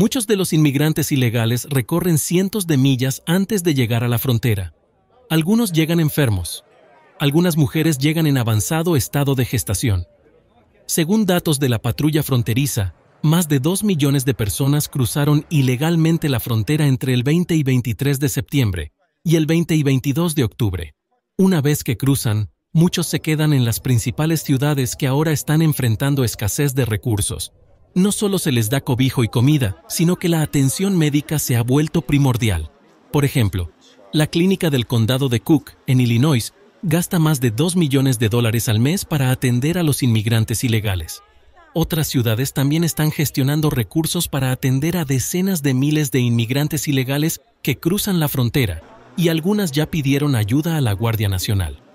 Muchos de los inmigrantes ilegales recorren cientos de millas antes de llegar a la frontera. Algunos llegan enfermos. Algunas mujeres llegan en avanzado estado de gestación. Según datos de la patrulla fronteriza, más de 2 millones de personas cruzaron ilegalmente la frontera entre el 20 y 23 de septiembre y el 20 y 22 de octubre. Una vez que cruzan, muchos se quedan en las principales ciudades que ahora están enfrentando escasez de recursos, no solo se les da cobijo y comida, sino que la atención médica se ha vuelto primordial. Por ejemplo, la clínica del condado de Cook, en Illinois, gasta más de 2 millones de dólares al mes para atender a los inmigrantes ilegales. Otras ciudades también están gestionando recursos para atender a decenas de miles de inmigrantes ilegales que cruzan la frontera, y algunas ya pidieron ayuda a la Guardia Nacional.